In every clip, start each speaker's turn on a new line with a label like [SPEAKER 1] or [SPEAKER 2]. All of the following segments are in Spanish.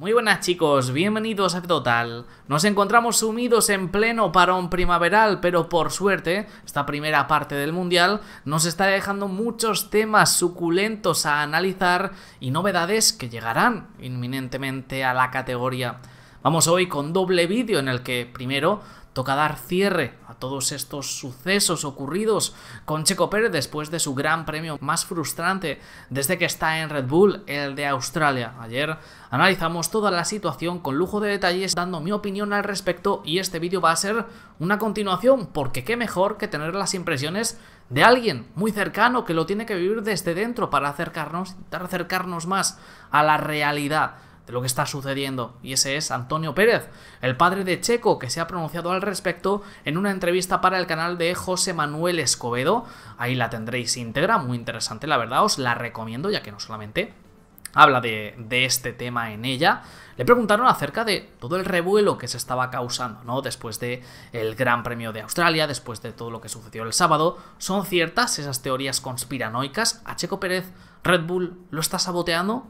[SPEAKER 1] Muy buenas chicos, bienvenidos a Total. Nos encontramos sumidos en pleno parón primaveral, pero por suerte, esta primera parte del Mundial nos está dejando muchos temas suculentos a analizar y novedades que llegarán inminentemente a la categoría. Vamos hoy con doble vídeo en el que primero Toca dar cierre a todos estos sucesos ocurridos con Checo Pérez después de su gran premio más frustrante desde que está en Red Bull, el de Australia. Ayer analizamos toda la situación con lujo de detalles dando mi opinión al respecto y este vídeo va a ser una continuación porque qué mejor que tener las impresiones de alguien muy cercano que lo tiene que vivir desde dentro para acercarnos, acercarnos más a la realidad de lo que está sucediendo. Y ese es Antonio Pérez, el padre de Checo, que se ha pronunciado al respecto en una entrevista para el canal de José Manuel Escobedo. Ahí la tendréis íntegra, muy interesante, la verdad, os la recomiendo, ya que no solamente habla de, este tema en ella, le preguntaron acerca de todo el revuelo que se estaba causando, ¿no? Después de el Gran Premio de Australia, después de todo lo que sucedió el sábado, ¿son ciertas esas teorías conspiranoicas? ¿A Checo Pérez Red Bull lo está saboteando?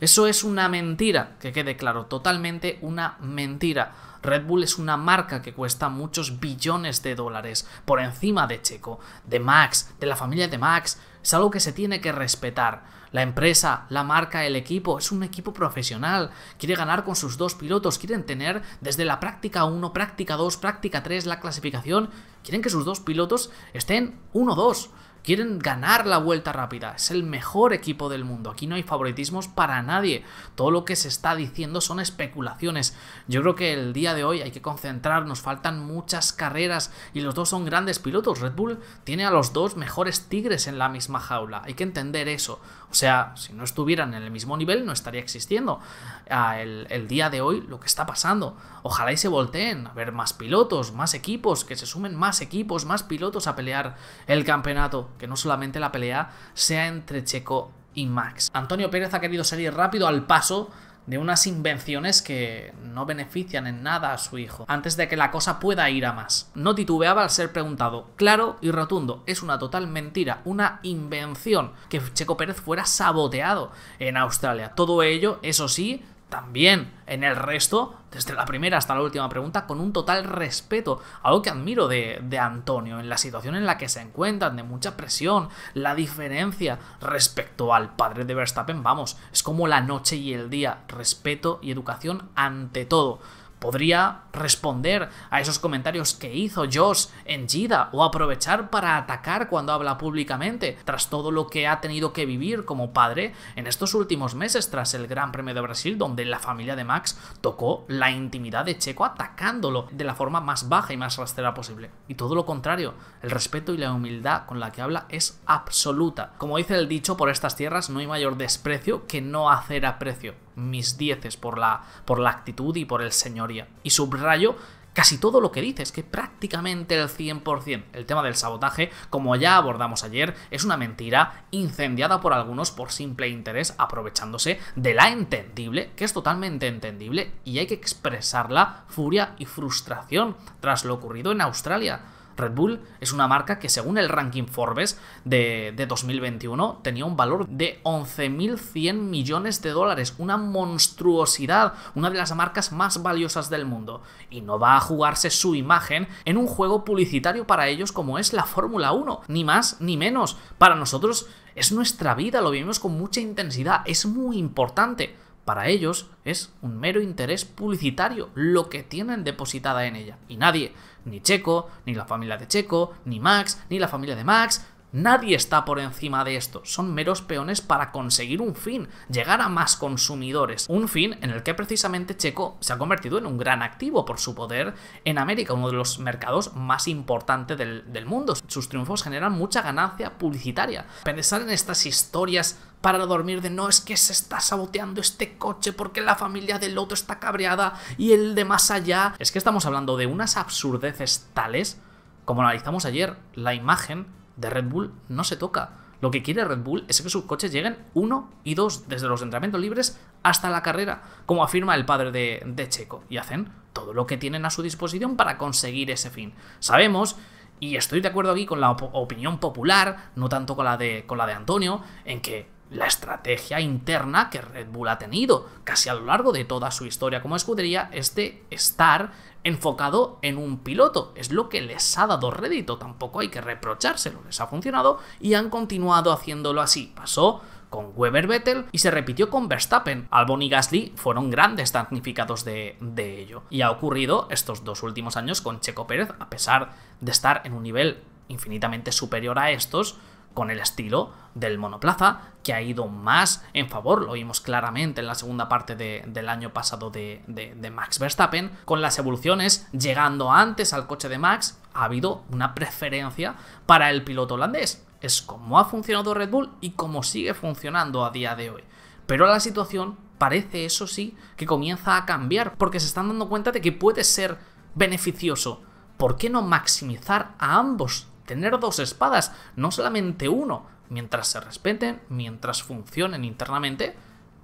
[SPEAKER 1] Eso es una mentira, que quede claro, totalmente una mentira. Red Bull es una marca que cuesta muchos billones de dólares por encima de Checo, de Max, de la familia de Max. Es algo que se tiene que respetar. La empresa, la marca, el equipo, es un equipo profesional. Quiere ganar con sus dos pilotos, quieren tener desde la práctica 1, práctica 2, práctica 3, la clasificación. Quieren que sus dos pilotos estén 1-2. Quieren ganar la vuelta rápida. Es el mejor equipo del mundo. Aquí no hay favoritismos para nadie. Todo lo que se está diciendo son especulaciones. Yo creo que el día de hoy hay que concentrarnos. Faltan muchas carreras y los dos son grandes pilotos. Red Bull tiene a los dos mejores tigres en la misma jaula. Hay que entender eso. O sea, si no estuvieran en el mismo nivel, no estaría existiendo ah, el, el día de hoy lo que está pasando. Ojalá y se volteen a ver más pilotos, más equipos, que se sumen más equipos, más pilotos a pelear el campeonato que no solamente la pelea sea entre Checo y Max. Antonio Pérez ha querido salir rápido al paso de unas invenciones que no benefician en nada a su hijo, antes de que la cosa pueda ir a más. No titubeaba al ser preguntado, claro y rotundo, es una total mentira, una invención, que Checo Pérez fuera saboteado en Australia. Todo ello, eso sí, también en el resto, desde la primera hasta la última pregunta, con un total respeto, algo que admiro de, Antonio, en la situación en la que se encuentran, de mucha presión, la diferencia respecto al padre de Verstappen, vamos, es como la noche y el día, respeto y educación ante todo. Podría responder a esos comentarios que hizo Josh en Gida o aprovechar para atacar cuando habla públicamente, tras todo lo que ha tenido que vivir como padre en estos últimos meses tras el Gran Premio de Brasil, donde la familia de Max tocó la intimidad de Checo atacándolo de la forma más baja y más rastrera posible. Y todo lo contrario, el respeto y la humildad con la que habla es absoluta. Como dice el dicho, por estas tierras no hay mayor desprecio que no hacer aprecio mis dieces por la, por la actitud y por el señoría. Y subrayo casi todo lo que dices, que prácticamente el 100%. El tema del sabotaje, como ya abordamos ayer, es una mentira incendiada por algunos por simple interés, aprovechándose de la entendible, que es totalmente entendible, y hay que expresar la furia y frustración tras lo ocurrido en Australia Red Bull es una marca que según el ranking Forbes de, 2021 tenía un valor de 11.100 millones de dólares, una monstruosidad, una de las marcas más valiosas del mundo. Y no va a jugarse su imagen en un juego publicitario para ellos como es la Fórmula 1, ni más ni menos. Para nosotros es nuestra vida, lo vivimos con mucha intensidad, es muy importante. Para ellos es un mero interés publicitario lo que tienen depositada en ella. Y nadie, ni Checo, ni la familia de Checo, ni Max, ni la familia de Max, Nadie está por encima de esto, son meros peones para conseguir un fin, llegar a más consumidores, un fin en el que precisamente Checo se ha convertido en un gran activo por su poder en América, uno de los mercados más importantes del, mundo. Sus triunfos generan mucha ganancia publicitaria. Pensar en estas historias para dormir de no es que se está saboteando este coche porque la familia del otro está cabreada y el de más allá. Es que estamos hablando de unas absurdeces tales como analizamos ayer. La imagen de Red Bull no se toca. Lo que quiere Red Bull es que sus coches lleguen uno y dos desde los entrenamientos libres hasta la carrera, como afirma el padre de, Checo, y hacen todo lo que tienen a su disposición para conseguir ese fin. Sabemos y estoy de acuerdo aquí con la opinión popular, no tanto con la de, con la de Antonio, en que la estrategia interna que Red Bull ha tenido casi a lo largo de toda su historia como escudería es de estar enfocado en un piloto. Es lo que les ha dado rédito, tampoco hay que reprochárselo, les ha funcionado y han continuado haciéndolo así. Pasó con Weber Vettel y se repitió con Verstappen. Albon y Gasly fueron grandes damnificados de, de ello. Y ha ocurrido estos dos últimos años con Checo Pérez, a pesar de estar en un nivel infinitamente superior a estos, con el estilo del monoplaza, que ha ido más en favor, lo vimos claramente en la segunda parte del año pasado de, de Max Verstappen, con las evoluciones llegando antes al coche de Max, ha habido una preferencia para el piloto holandés. Es como ha funcionado Red Bull y como sigue funcionando a día de hoy. Pero la situación parece, eso sí, que comienza a cambiar, porque se están dando cuenta de que puede ser beneficioso. ¿Por qué no maximizar a ambos tener dos espadas, no solamente uno. Mientras se respeten, mientras funcionen internamente,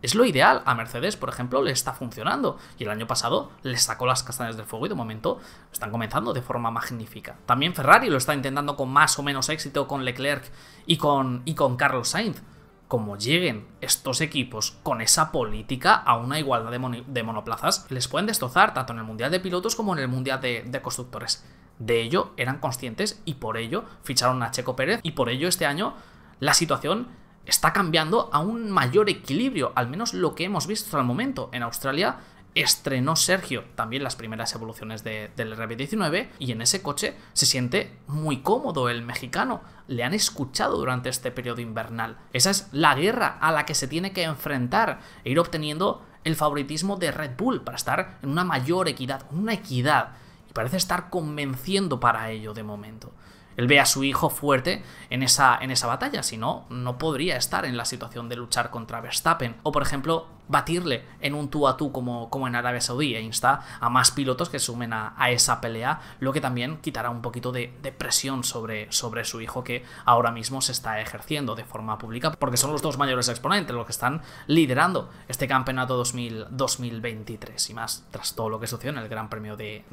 [SPEAKER 1] es lo ideal. A Mercedes, por ejemplo, le está funcionando. Y el año pasado le sacó las castañas del fuego y de momento están comenzando de forma magnífica. También Ferrari lo está intentando con más o menos éxito con Leclerc y con, y con Carlos Sainz. Como lleguen estos equipos con esa política a una igualdad de, monoplazas, les pueden destrozar tanto en el Mundial de Pilotos como en el Mundial de, de Constructores. De ello eran conscientes y por ello ficharon a Checo Pérez y por ello este año la situación está cambiando a un mayor equilibrio, al menos lo que hemos visto al momento. En Australia estrenó Sergio también las primeras evoluciones del RB19 y en ese coche se siente muy cómodo el mexicano. Le han escuchado durante este periodo invernal. Esa es la guerra a la que se tiene que enfrentar e ir obteniendo el favoritismo de Red Bull para estar en una mayor equidad, una equidad parece estar convenciendo para ello de momento. Él ve a su hijo fuerte en esa, en esa batalla, si no, no podría estar en la situación de luchar contra Verstappen. O por ejemplo, batirle en un tú a tú como, como en Arabia Saudí e insta a más pilotos que sumen a, esa pelea, lo que también quitará un poquito de, de, presión sobre, sobre su hijo que ahora mismo se está ejerciendo de forma pública, porque son los dos mayores exponentes los que están liderando este campeonato 2023 y más tras todo lo que sucedió en el Gran Premio de,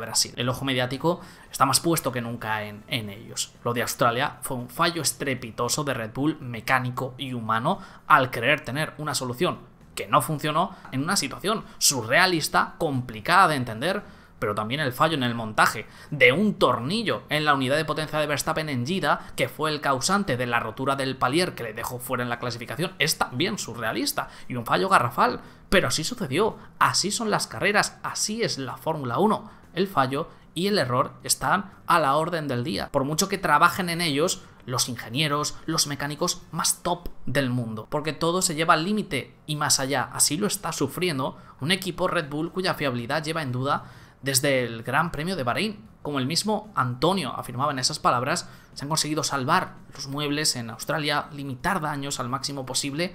[SPEAKER 1] Brasil. El ojo mediático está más puesto que nunca en, en ellos. Lo de Australia fue un fallo estrepitoso de Red Bull mecánico y humano al querer tener una solución que no funcionó en una situación surrealista, complicada de entender, pero también el fallo en el montaje de un tornillo en la unidad de potencia de Verstappen en Gida, que fue el causante de la rotura del palier que le dejó fuera en la clasificación, es también surrealista y un fallo garrafal. Pero así sucedió, así son las carreras, así es la Fórmula 1. El fallo y el error están a la orden del día. Por mucho que trabajen en ellos los ingenieros, los mecánicos más top del mundo, porque todo se lleva al límite y más allá. Así lo está sufriendo un equipo Red Bull cuya fiabilidad lleva en duda desde el Gran Premio de Bahrein. Como el mismo Antonio afirmaba en esas palabras, se han conseguido salvar los muebles en Australia, limitar daños al máximo posible.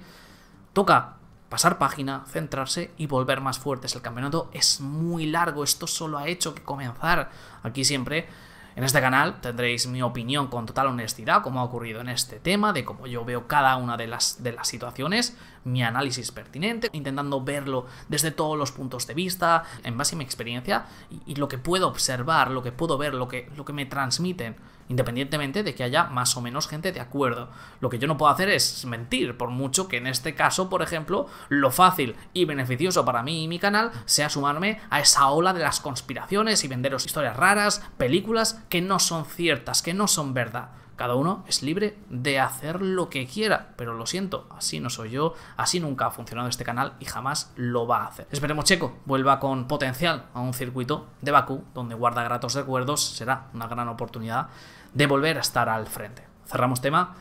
[SPEAKER 1] Toca pasar página, centrarse y volver más fuertes. El campeonato es muy largo, esto solo ha hecho que comenzar. Aquí siempre en este canal tendréis mi opinión con total honestidad, como ha ocurrido en este tema, de cómo yo veo cada una de las, de las situaciones, mi análisis pertinente, intentando verlo desde todos los puntos de vista, en base a mi experiencia y, lo que puedo observar, lo que puedo ver, lo que, lo que me transmiten independientemente de que haya más o menos gente de acuerdo. Lo que yo no puedo hacer es mentir, por mucho que en este caso, por ejemplo, lo fácil y beneficioso para mí y mi canal sea sumarme a esa ola de las conspiraciones y venderos historias raras, películas que no son ciertas, que no son verdad. Cada uno es libre de hacer lo que quiera, pero lo siento, así no soy yo, así nunca ha funcionado este canal y jamás lo va a hacer. Esperemos Checo vuelva con potencial a un circuito de Bakú, donde guarda gratos recuerdos, será una gran oportunidad de volver a estar al frente. Cerramos tema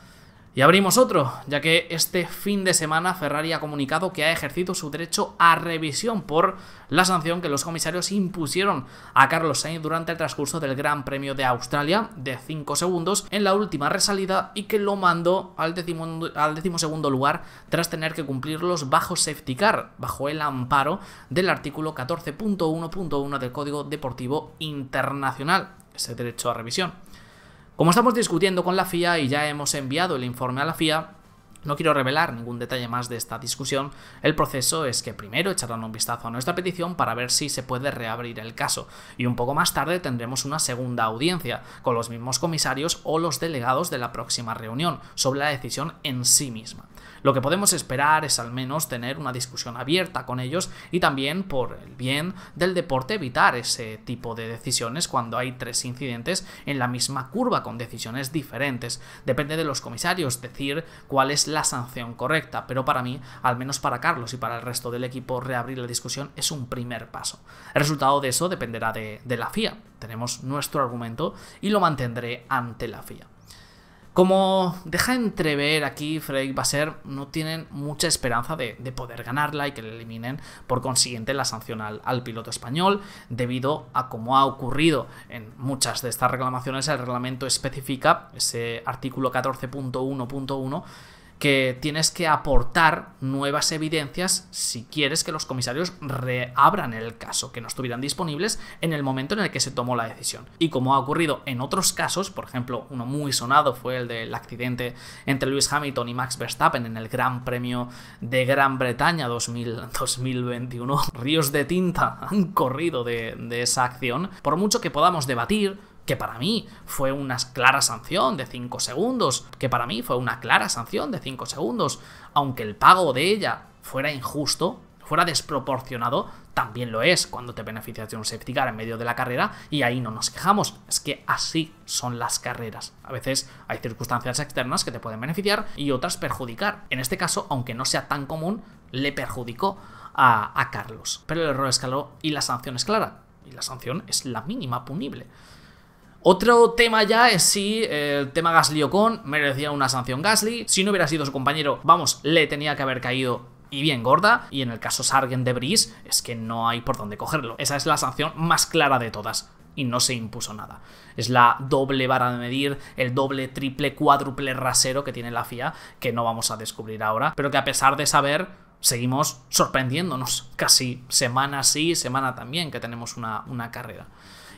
[SPEAKER 1] y abrimos otro, ya que este fin de semana Ferrari ha comunicado que ha ejercido su derecho a revisión por la sanción que los comisarios impusieron a Carlos Sainz durante el transcurso del Gran Premio de Australia de 5 segundos en la última resalida y que lo mandó al, décimo decimosegundo lugar tras tener que cumplirlos bajo safety car, bajo el amparo del artículo 14.1.1 del Código Deportivo Internacional, ese derecho a revisión. Como estamos discutiendo con la FIA y ya hemos enviado el informe a la FIA, no quiero revelar ningún detalle más de esta discusión, el proceso es que primero echarán un vistazo a nuestra petición para ver si se puede reabrir el caso, y un poco más tarde tendremos una segunda audiencia, con los mismos comisarios o los delegados de la próxima reunión, sobre la decisión en sí misma. Lo que podemos esperar es al menos tener una discusión abierta con ellos y también por el bien del deporte evitar ese tipo de decisiones cuando hay tres incidentes en la misma curva con decisiones diferentes. Depende de los comisarios decir cuál es la la sanción correcta, pero para mí, al menos para Carlos y para el resto del equipo, reabrir la discusión es un primer paso. El resultado de eso dependerá de, la FIA. Tenemos nuestro argumento y lo mantendré ante la FIA. Como deja entrever aquí, y Basser no tienen mucha esperanza de, poder ganarla y que le eliminen por consiguiente la sanción al, piloto español, debido a cómo ha ocurrido en muchas de estas reclamaciones, el reglamento especifica, ese artículo 14.1.1, que tienes que aportar nuevas evidencias si quieres que los comisarios reabran el caso, que no estuvieran disponibles en el momento en el que se tomó la decisión. Y como ha ocurrido en otros casos, por ejemplo, uno muy sonado fue el del accidente entre Lewis Hamilton y Max Verstappen en el Gran Premio de Gran Bretaña 2021, ríos de tinta han corrido de esa acción, por mucho que podamos debatir, que para mí fue una clara sanción de 5 segundos, que para mí fue una clara sanción de 5 segundos, aunque el pago de ella fuera injusto, fuera desproporcionado, también lo es cuando te beneficias de un safety car en medio de la carrera y ahí no nos quejamos. Es que así son las carreras. A veces hay circunstancias externas que te pueden beneficiar y otras perjudicar. En este caso, aunque no sea tan común, le perjudicó a, Carlos. Pero el error escaló y la sanción es clara. Y la sanción es la mínima punible. Otro tema ya es si eh, el tema Gasly Ocon merecía una sanción Gasly. Si no hubiera sido su compañero, vamos, le tenía que haber caído y bien gorda, y en el caso Sargent de Brice es que no hay por dónde cogerlo. Esa es la sanción más clara de todas y no se impuso nada. Es la doble vara de medir, el doble, triple, cuádruple rasero que tiene la FIA, que no vamos a descubrir ahora, pero que a pesar de saber, seguimos sorprendiéndonos casi semana sí, semana también, que tenemos una, una carrera.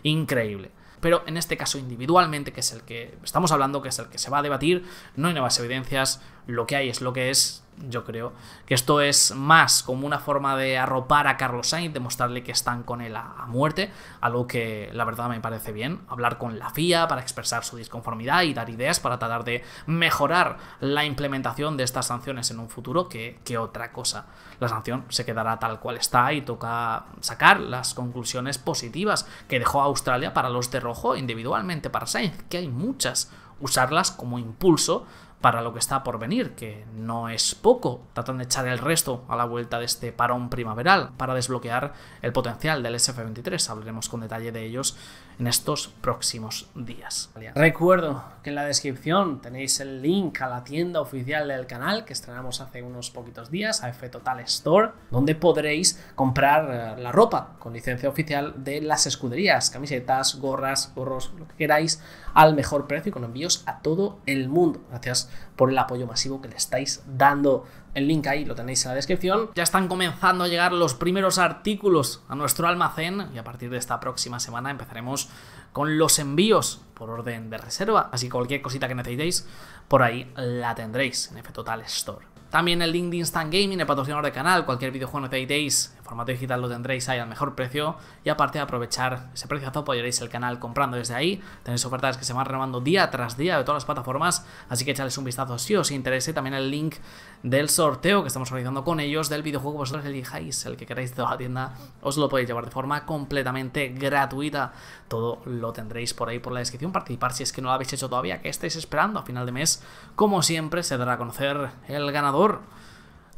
[SPEAKER 1] Increíble pero en este caso individualmente, que es el que estamos hablando, que es el que se va a debatir, no hay nuevas evidencias, lo que hay es lo que es, yo creo que esto es más como una forma de arropar a Carlos Sainz, demostrarle que están con él a, muerte, algo que la verdad me parece bien, hablar con la FIA para expresar su disconformidad y dar ideas para tratar de mejorar la implementación de estas sanciones en un futuro que, que otra cosa. La sanción se quedará tal cual está y toca sacar las conclusiones positivas que dejó Australia para los de rojo individualmente para Sainz, que hay muchas, usarlas como impulso para lo que está por venir, que no es poco. Tratan de echar el resto a la vuelta de este parón primaveral para desbloquear el potencial del SF-23. Hablaremos con detalle de ellos en estos próximos días. Recuerdo que en la descripción tenéis el link a la tienda oficial del canal que estrenamos hace unos poquitos días, AF Total Store, donde podréis comprar eh, la ropa con licencia oficial de las escuderías, camisetas, gorras, gorros, lo que queráis, al mejor precio y con envíos a todo el mundo. Gracias por el apoyo masivo que le estáis dando. El link ahí lo tenéis en la descripción. Ya están comenzando a llegar los primeros artículos a nuestro almacén y a partir de esta próxima semana empezaremos con los envíos por orden de reserva. Así que cualquier cosita que necesitéis, por ahí la tendréis en Ftotal Total Store. También el link de Instant Gaming, el patrocinador de canal, cualquier videojuego que necesitéis, formato digital lo tendréis ahí al mejor precio y aparte de aprovechar ese precio apoyaréis el canal comprando desde ahí, tenéis ofertas que se van renovando día tras día de todas las plataformas, así que echadles un vistazo si os interese, también el link del sorteo que estamos realizando con ellos del videojuego, vosotros elijáis el que queráis de la tienda, os lo podéis llevar de forma completamente gratuita, todo lo tendréis por ahí por la descripción, participar si es que no lo habéis hecho todavía, que estáis esperando a final de mes, como siempre se dará a conocer el ganador.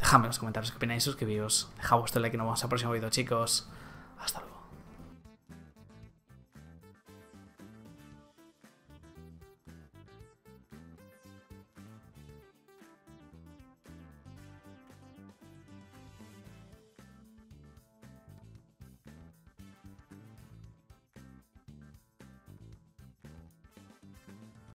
[SPEAKER 1] Dejadme en los comentarios qué opináis, suscribíos, dejad vuestro like y nos vemos en el próximo vídeo, chicos. Hasta luego.